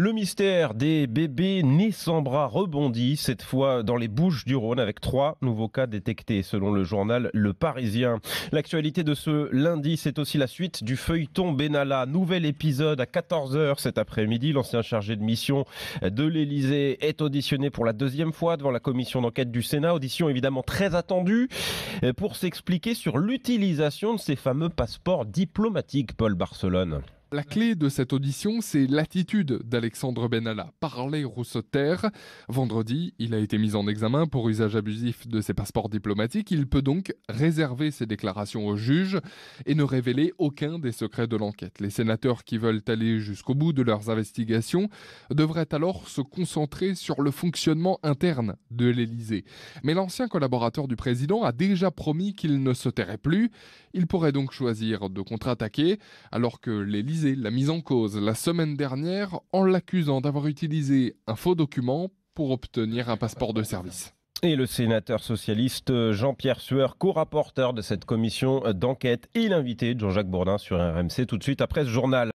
Le mystère des bébés nés sans bras rebondit, cette fois dans les Bouches du Rhône, avec trois nouveaux cas détectés, selon le journal Le Parisien. L'actualité de ce lundi, c'est aussi la suite du feuilleton Benalla. Nouvel épisode à 14h cet après-midi. L'ancien chargé de mission de l'Elysée est auditionné pour la deuxième fois devant la commission d'enquête du Sénat. Audition évidemment très attendue euh, pour s'expliquer sur l'utilisation de ces fameux passeports diplomatiques, Paul Barcelone. La clé de cette audition, c'est l'attitude d'Alexandre Benalla. Parler ou se taire. Vendredi, il a été mis en examen pour usage abusif de ses passeports diplomatiques. Il peut donc réserver ses déclarations au juge et ne révéler aucun des secrets de l'enquête. Les sénateurs qui veulent aller jusqu'au bout de leurs investigations devraient alors se concentrer sur le fonctionnement interne de l'Élysée. Mais l'ancien collaborateur du président a déjà promis qu'il ne se tairait plus. Il pourrait donc choisir de contre-attaquer alors que l'Élysée la mise en cause la semaine dernière en l'accusant d'avoir utilisé un faux document pour obtenir un passeport de service. Et le sénateur socialiste Jean-Pierre Sueur, co-rapporteur de cette commission d'enquête et l'invité de Jean-Jacques Bourdin sur RMC tout de suite après ce journal.